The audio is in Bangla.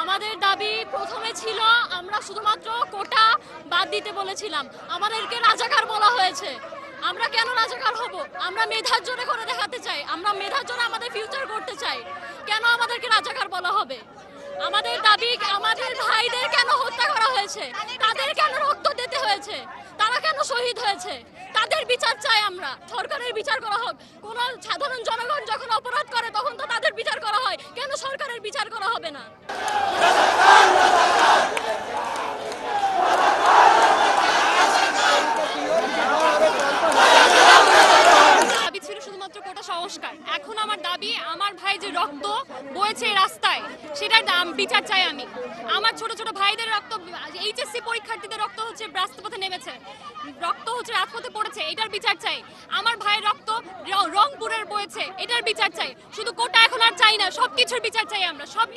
আমাদের দাবি প্রথমে ছিল আমরা শুধুমাত্র কোটা বাদ দিতে বলেছিলাম আমাদেরকে রাজাকার বলা হয়েছে আমরা কেন রাজাকার হব আমরা মেধার জোরে করে দেখাতে চাই আমরা মেধার জোরে আমাদের ফিউচার করতে চাই কেন আমাদেরকে রাজাকার বলা হবে আমাদের দাবি আমাদের ভাইদের কেন হত্যা করা হয়েছে তাদের কেন রক্ত দিতে হয়েছে তারা কেন শহীদ হয়েছে তাদের বিচার চাই আমরা সরকারের বিচার করা হোক কোনো সাধারণ জনগণ যখন অপরাধ করে তখন তো বিচার করা হবে না এখন আমার দাবি আমার ভাই যে রক্ত বয়েছে রাস্তায় সেটার দাম বিচার চাই আমি আমার ছোট ছোট ভাইদের রক্ত এইচএসসি পরীক্ষার্থীদের রক্ত হচ্ছে রাস্তাপথে নেমেছে রক্ত হচ্ছে রাজপথে পড়েছে এটার বিচার চাই আমার ভাইয়ের রক্ত বিচার চাই শুধু কোটা এখন আর চাই না সবকিছুর বিচার চাই আমরা সব